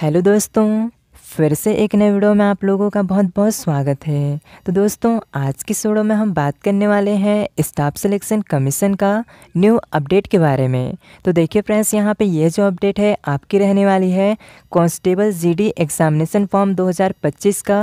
hello दोस्तों फिर से एक नए वीडियो में आप लोगों का बहुत बहुत स्वागत है तो दोस्तों आज की वीडियो में हम बात करने वाले हैं स्टाफ सिलेक्शन कमीशन का न्यू अपडेट के बारे में तो देखिए फ्रेंड्स यहाँ पे ये जो अपडेट है आपकी रहने वाली है कांस्टेबल जीडी एग्जामिनेशन फॉर्म 2025 का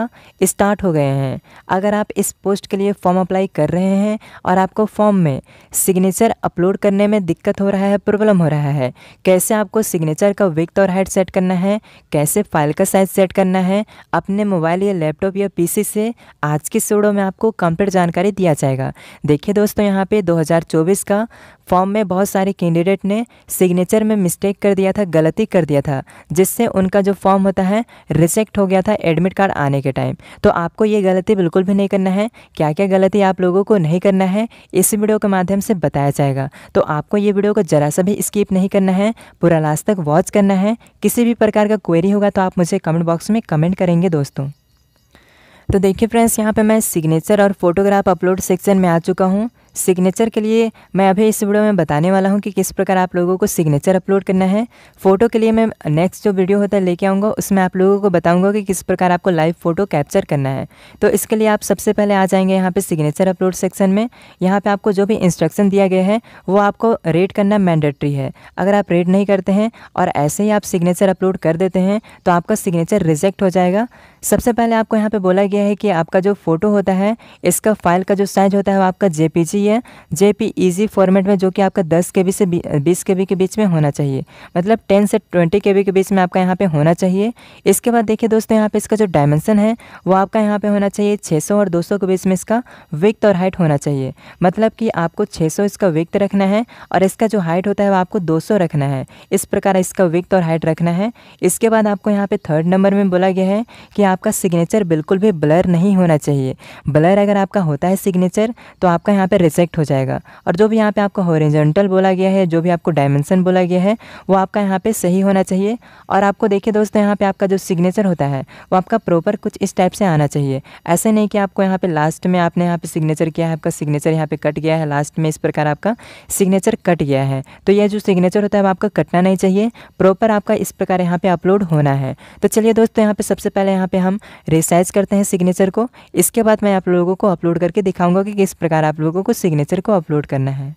स्टार्ट हो गए हैं अगर आप इस पोस्ट के लिए फॉर्म अप्लाई कर रहे हैं और आपको फॉर्म में सिग्नेचर अपलोड करने में दिक्कत हो रहा है प्रॉब्लम हो रहा है कैसे आपको सिग्नेचर का विक्थ और हाइट सेट करना है कैसे फाइल का साइज सेट करना है अपने मोबाइल या लैपटॉप या पीसी से आज के सोडो में आपको कंप्लीट जानकारी दिया जाएगा देखिए दोस्तों यहाँ पे 2024 का फॉर्म में बहुत सारे कैंडिडेट ने सिग्नेचर में मिस्टेक कर दिया था गलती कर दिया था जिससे उनका जो फॉर्म होता है रिजेक्ट हो गया था एडमिट कार्ड आने के टाइम तो आपको ये गलती बिल्कुल भी नहीं करना है क्या क्या गलती आप लोगों को नहीं करना है इस वीडियो के माध्यम से बताया जाएगा तो आपको ये वीडियो को ज़रा सा भी स्किप नहीं करना है पूरा लास्ट तक वॉच करना है किसी भी प्रकार का क्वेरी होगा तो आप मुझे कमेंट बॉक्स में कमेंट करेंगे दोस्तों तो देखिए फ्रेंड्स यहाँ पे मैं सिग्नेचर और फोटोग्राफ अपलोड सेक्शन में आ चुका हूँ सिग्नेचर के लिए मैं अभी इस वीडियो में बताने वाला हूँ कि किस प्रकार आप लोगों को सिग्नेचर अपलोड करना है फ़ोटो के लिए मैं नेक्स्ट जो वीडियो होता है लेके आऊँगा उसमें आप लोगों को बताऊँगा कि किस प्रकार आपको लाइव फ़ोटो कैप्चर करना है तो इसके लिए आप सबसे पहले आ जाएंगे यहाँ पर सिग्नेचर अपलोड सेक्शन में यहाँ पर आपको जो भी इंस्ट्रक्शन दिया गया है वो आपको रेड करना मैंडेट्री है अगर आप रेड नहीं करते हैं और ऐसे ही आप सिग्नेचर अपलोड कर देते हैं तो आपका सिग्नेचर रिजेक्ट हो जाएगा सबसे पहले आपको यहाँ पर बोला गया है कि आपका जो फ़ोटो होता है इसका फाइल का जो साइज़ होता है वो आपका जे चाहिए जे इजी फॉर्मेट में जो कि आपका दस के से बीस के के बीच में होना चाहिए मतलब टेन से ट्वेंटी के के बीच में आपका यहाँ पे होना चाहिए इसके बाद देखिए दोस्तों यहाँ पे इसका जो डायमेंसन है वो आपका यहाँ पे होना चाहिए 600 और 200 के बीच में इसका विक्त और हाइट होना चाहिए मतलब कि आपको 600 इसका विक्त रखना है और इसका जो हाइट होता है वो आपको 200 रखना है इस प्रकार इसका विक्त और हाइट रखना है इसके बाद आपको यहाँ पर थर्ड नंबर में बोला गया है कि आपका सिग्नेचर बिल्कुल भी ब्लर नहीं होना चाहिए ब्लर अगर आपका होता है सिग्नेचर तो आपका यहाँ पर इंटरसेक्ट हो जाएगा और जो भी यहाँ पे आपको हॉरिजेंटल बोला गया है जो भी आपको डायमेंसन बोला गया है वो आपका यहाँ पे सही होना चाहिए और आपको देखिए दोस्तों यहाँ पे आपका जो सिग्नेचर होता है वो आपका प्रॉपर कुछ इस टाइप से आना चाहिए ऐसे नहीं कि आपको यहाँ पर लास्ट में आपने यहाँ पर सिग्नेचर किया है आपका सिग्नेचर यहाँ पर कट गया है लास्ट में इस प्रकार आपका सिग्नेचर कट गया है तो यह जो सिग्नेचर होता है वो आपका कटना नहीं चाहिए प्रॉपर आपका इस प्रकार यहाँ पर अपलोड होना है तो चलिए दोस्तों यहाँ पर सबसे पहले यहाँ पर हम रिसाइज करते हैं सिग्नेचर को इसके बाद मैं आप लोगों को अपलोड करके दिखाऊँगा कि किस प्रकार आप लोगों को सिग्नेचर को अपलोड करना है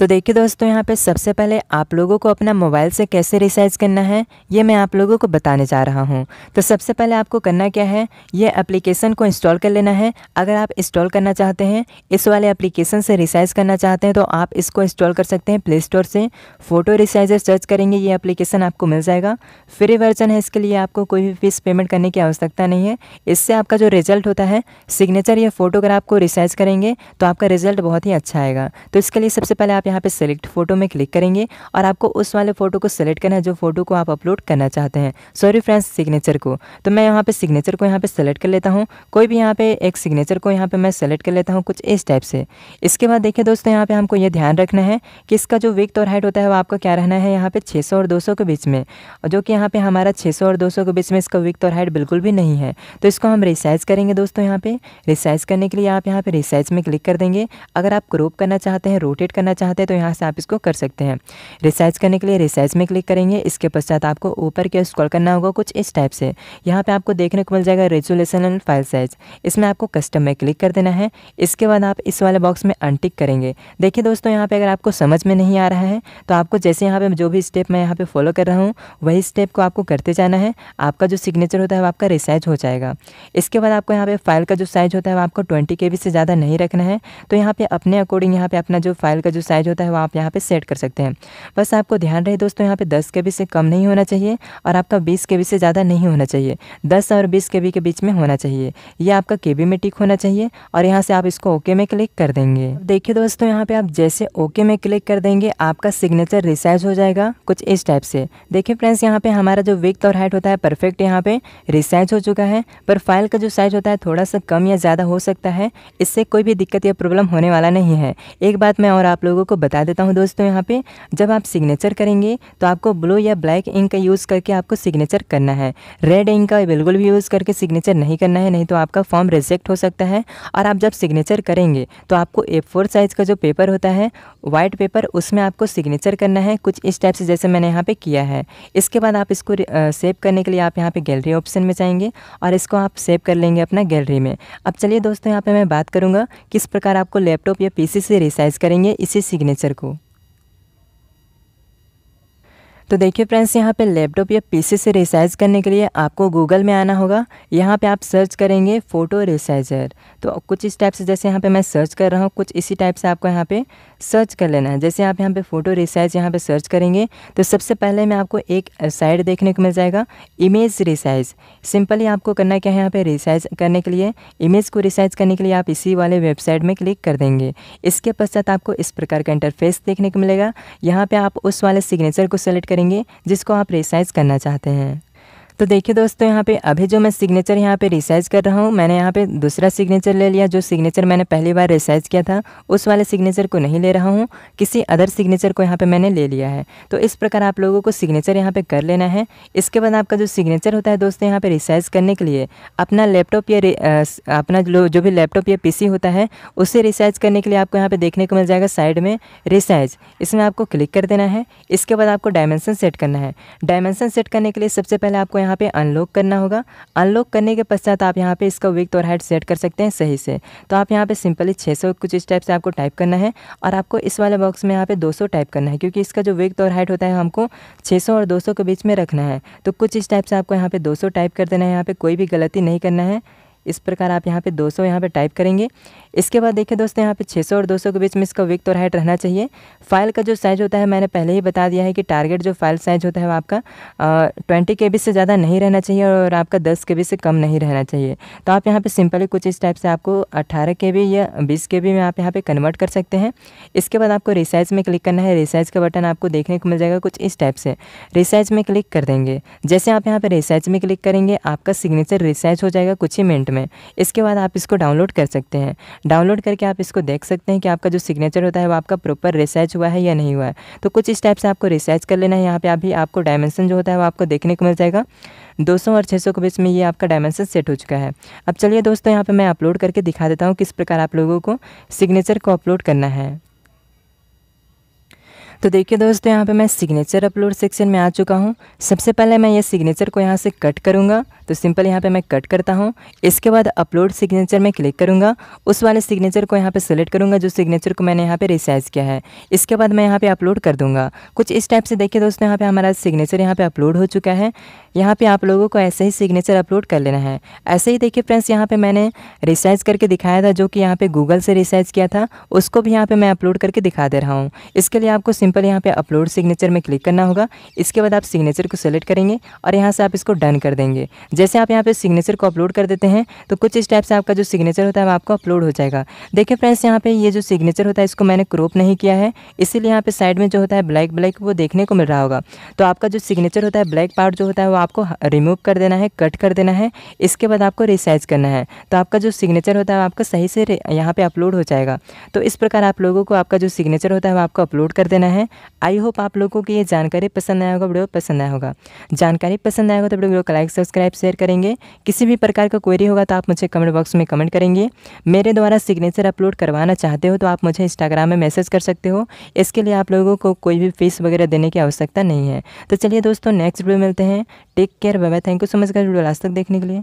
तो देखिए दोस्तों यहाँ पे सबसे पहले आप लोगों को अपना मोबाइल से कैसे रिसाइज करना है ये मैं आप लोगों को बताने जा रहा हूँ तो सबसे पहले आपको करना क्या है ये एप्लीकेशन को इंस्टॉल कर लेना है अगर आप इंस्टॉल करना चाहते हैं इस वाले एप्लीकेशन से रिसाइज करना चाहते हैं तो आप इसको इंस्टॉल कर सकते हैं प्ले स्टोर से फ़ोटो रिसाइजर सर्च करेंगे ये अप्लीकेशन आपको मिल जाएगा फ्री वर्जन है इसके लिए आपको कोई भी फीस पेमेंट करने की आवश्यकता नहीं है इससे आपका जो रिजल्ट होता है सिग्नेचर या फोटो अगर आपको रिसाइज करेंगे तो आपका रिजल्ट बहुत ही अच्छा आएगा तो इसके लिए सबसे पहले आप आप यहाँ पे सेलेक्ट फोटो में क्लिक करेंगे और आपको उस वाले फ़ोटो को सेलेक्ट करना है जो फ़ोटो को आप अपलोड करना चाहते हैं सॉरी फ्रेंड्स सिग्नेचर को तो मैं यहाँ पे सिग्नेचर को यहाँ पे सेलेक्ट कर लेता हूँ कोई भी यहाँ पे एक सिग्नेचर को यहाँ पे मैं सेलेक्ट कर लेता हूँ कुछ इस टाइप से इसके बाद देखिए दोस्तों यहाँ पे हमको ये ध्यान रखना है कि इसका जो विक्थ और हाइट होता है वो आपको क्या रहना है यहाँ पे सौ और सौ के बीच में जो कि यहाँ पे हमारा सौ और सौ के बीच में इसका विक्थ और हाइट बिल्कुल भी नहीं है तो इसको हम रिसाइज़ करेंगे दोस्तों यहाँ पे रिसाइज़ करने के लिए आप यहाँ पे रिसाइज़ में क्लिक कर देंगे अगर आप क्रोप करना चाहते हैं रोटेट करना चाहते चाहते हैं तो यहाँ से आप इसको कर सकते हैं रिसाइज करने के लिए रिसाइज में क्लिक करेंगे इसके पश्चात आपको ऊपर के स्क्रॉल करना होगा कुछ इस टाइप से यहाँ पे आपको देखने को मिल जाएगा रेजुलेशन एंड फाइल साइज इसमें आपको कस्टम में क्लिक कर देना है इसके बाद आप इस वाले बॉक्स में अनटिक करेंगे देखिए दोस्तों यहाँ पर अगर आपको समझ में नहीं आ रहा है तो आपको जैसे यहाँ पर जो भी स्टेप मैं यहाँ पर फॉलो कर रहा हूँ वही स्टेप को आपको करते जाना है आपका जो सिग्नेचर होता है वो आपका रिसाइज हो जाएगा इसके बाद आपको यहाँ पर फाइल का जो साइज़ होता है वो आपको ट्वेंटी के से ज़्यादा नहीं रखना है तो यहाँ पर अपने अकॉर्डिंग यहाँ पर अपना जो फाइल का जो साइज़ साइज़ होता है वो आप यहाँ पे सेट कर सकते हैं बस आपको ध्यान रहे दोस्तों यहाँ पे 10 के बी से कम नहीं होना चाहिए और आपका 20 के बी से ज़्यादा नहीं होना चाहिए 10 और 20 के बी के बीच में होना चाहिए ये आपका के में टिक होना चाहिए और यहाँ से आप इसको ओके में क्लिक कर देंगे देखिए दोस्तों यहाँ पर आप जैसे ओके में क्लिक कर देंगे आपका सिग्नेचर रिसाइज हो जाएगा कुछ इस टाइप से देखिए फ्रेंड्स यहाँ पर हमारा जो विथ और हाइट होता है परफेक्ट यहाँ पर रिसाइज हो चुका है पर फाइल का जो साइज़ होता है थोड़ा सा कम या ज़्यादा हो सकता है इससे कोई भी दिक्कत या प्रॉब्लम होने वाला नहीं है एक बात मैं और आप लोगों को आपको बता देता हूँ दोस्तों यहाँ पे जब आप सिग्नेचर करेंगे तो आपको ब्लू या ब्लैक इंक का यूज़ करके आपको सिग्नेचर करना है रेड इंक का बिल्कुल भी यूज़ करके सिग्नेचर नहीं करना है नहीं तो आपका फॉर्म रिजेक्ट हो सकता है और आप जब सिग्नेचर करेंगे तो आपको ए फोर साइज़ का जो पेपर होता है वाइट पेपर उसमें आपको सिग्नेचर करना है कुछ इस टाइप से जैसे मैंने यहाँ पर किया है इसके बाद आप इसको सेव करने के लिए आप यहाँ पर गैलरी ऑप्शन में जाएंगे और इसको आप सेव कर लेंगे अपना गैलरी में अब चलिए दोस्तों यहाँ पर मैं बात करूँगा किस प्रकार आपको लैपटॉप या पी से रिसाइज करेंगे इसी सिग्नेचर सिग्नेचर को तो देखिए फ्रेंड्स यहाँ पे लैपटॉप या पीसी से रिसाइज करने के लिए आपको गूगल में आना होगा यहाँ पे आप सर्च करेंगे फ़ोटो रिसाइजर तो कुछ इस टाइप से जैसे यहाँ पे मैं सर्च कर रहा हूँ कुछ इसी टाइप से आपको यहाँ पे सर्च कर लेना है जैसे आप यहाँ पे फ़ोटो रिसाइज यहाँ पे सर्च करेंगे तो सबसे पहले मैं आपको एक साइड देखने को मिल जाएगा इमेज रिसाइज सिंपली आपको करना क्या है यहाँ पर रिसाइज करने के लिए इमेज को रिसाइज करने के लिए आप इसी वाले वेबसाइट में क्लिक कर देंगे इसके पश्चात आपको इस प्रकार का इंटरफेस देखने को मिलेगा यहाँ पर आप उस वाले सिग्नेचर को सेलेक्ट करेंगे जिसको आप रेसाइज करना चाहते हैं तो देखिए दोस्तों यहाँ पे अभी जो मैं सिग्नेचर यहाँ पे रिसाइज कर रहा हूँ मैंने यहाँ पे दूसरा सिग्नेचर ले लिया जो सिग्नेचर मैंने पहली बार रिसाइज किया था उस वाले सिग्नेचर को नहीं ले रहा हूँ किसी अदर सिग्नेचर को यहाँ पे मैंने ले लिया है तो इस प्रकार आप लोगों को सिग्नेचर यहाँ पर कर लेना है इसके बाद आपका जो सिग्नेचर होता है दोस्तों यहाँ पर रिसाइज करने के लिए अपना लैपटॉप या अपना जो भी लैपटॉप या पी होता है उसे रिसाइज करने के लिए आपको यहाँ पर देखने को मिल जाएगा साइड में रिसाइज इसमें आपको क्लिक कर देना है इसके बाद आपको डायमेंसन सेट करना है डायमेंसन सेट करने के लिए सबसे पहले आपको यहाँ पे अनलॉक करना होगा अनलॉक करने के पश्चात आप यहाँ पे इसका विथ और हाइट सेट कर सकते हैं सही से तो आप यहाँ पे सिंपली 600 कुछ इस टाइप से आपको टाइप करना है और आपको इस वाले बॉक्स में यहाँ पे 200 टाइप करना है क्योंकि इसका जो विथ और हाइट होता है हमको छः और दो के बीच में रखना है तो कुछ इस टाइप से आपको यहाँ पर दो टाइप कर देना है यहाँ पर कोई भी गलती नहीं करना है इस प्रकार आप यहाँ पे 200 सौ यहाँ पर टाइप करेंगे इसके बाद देखिए दोस्तों यहाँ पे 600 और 200 के बीच में इसका विक्थ और हाइट रहना चाहिए फाइल का जो साइज़ होता है मैंने पहले ही बता दिया है कि टारगेट जो फाइल साइज़ होता है वो आपका ट्वेंटी के से ज़्यादा नहीं रहना चाहिए और आपका दस के से कम नहीं रहना चाहिए तो आप यहाँ पर सिंपली कुछ इस टाइप से आपको अट्ठारह के या बीस के में आप यहाँ पर कन्वर्ट कर सकते हैं इसके बाद आपको रिसाइज़ में क्लिक करना है रिसाइज़ का बटन आपको देखने को मिल जाएगा कुछ इस टाइप से रिसाइज़ में क्लिक कर देंगे जैसे आप यहाँ पर रिसाइज़ में क्लिक करेंगे आपका सिग्नेचर रिसाइज हो जाएगा कुछ ही मिनट में इसके बाद आप इसको डाउनलोड कर सकते हैं डाउनलोड करके आप इसको देख सकते हैं कि आपका जो सिग्नेचर होता है वो आपका प्रॉपर रिसर्च हुआ है या नहीं हुआ है तो कुछ इस टाइप से आपको रिसर्च कर लेना है यहाँ पर अभी आपको डायमेंशन जो होता है वो आपको देखने को मिल जाएगा 200 और 600 के बीच में ये आपका डायमेंशन सेट हो चुका है अब चलिए दोस्तों यहाँ पे मैं अपलोड करके दिखा देता हूँ किस प्रकार आप लोगों को सिग्नेचर को अपलोड करना है तो देखिए दोस्तों यहाँ पे मैं सिग्नेचर अपलोड सेक्शन में आ चुका हूँ सबसे पहले मैं ये सिग्नेचर को यहाँ से कट करूँगा तो सिंपल यहाँ पे मैं कट करता हूँ इसके बाद अपलोड सिग्नेचर में क्लिक करूँगा उस वाले सिग्नेचर को यहाँ पे सेलेक्ट करूँगा जो सिग्नेचर को मैंने यहाँ पे रिसाइज किया है इसके बाद मैं यहाँ पे अपलोड कर दूँगा कुछ इस टाइप से देखिए दोस्तों यहाँ पे हमारा सिग्नेचर यहाँ पर अपलोड हो चुका है यहाँ पर आप लोगों को ऐसे ही सिग्नेचर अपलोड कर लेना है ऐसे ही देखिए फ्रेंड्स यहाँ पर मैंने रिसाइज करके दिखाया था जो कि यहाँ पर गूगल से रिसाइज किया था उसको भी यहाँ पर मैं अपलोड करके दिखा दे रहा हूँ इसके लिए आपको सिंपल यहाँ पे अपलोड सिग्नेचर में क्लिक करना होगा इसके बाद आप सिग्नेचर को सेलेक्ट करेंगे और यहाँ से आप इसको डन कर देंगे जैसे आप यहाँ पे सिग्नेचर को अपलोड कर देते हैं तो कुछ इस टाइप से आपका जो सिग्नेचर होता है वो आपको अपलोड हो जाएगा देखिए फ्रेंड्स यहाँ पे ये जो सिग्नेचर होता है इसको मैंने क्रॉप नहीं किया है इसीलिए यहाँ पे साइड में जो होता है ब्लैक ब्लैक वो देखने को मिल रहा होगा तो आपका जो सिग्नेचर होता है ब्लैक पार्ट जो होता है वो आपको रिमूव कर देना है कट कर देना है इसके बाद आपको रिसाइज करना है तो आपका जो सिग्नेचर होता है वो आपका सही से यहाँ पर अपलोड हो जाएगा तो इस प्रकार आप लोगों को आपका जो सिग्नेचर होता है वो आपको अपलोड कर देना है आई होप आप लोगों को ये जानकारी पसंद आया होगा वीडियो पसंद आया होगा जानकारी पसंद आएगा तो वीडियो को लाइक सब्सक्राइब शेयर करेंगे किसी भी प्रकार का क्वेरी होगा तो आप मुझे कमेंट बॉक्स में कमेंट करेंगे मेरे द्वारा सिग्नेचर अपलोड करवाना चाहते हो तो आप मुझे इंस्टाग्राम में मैसेज कर सकते हो इसके लिए आप लोगों को कोई भी फीस वगैरह देने की आवश्यकता नहीं है तो चलिए दोस्तों नेक्स्ट वीडियो मिलते हैं take care bye bye thank you so much का वीडियो लास्ट तक देखने के लिए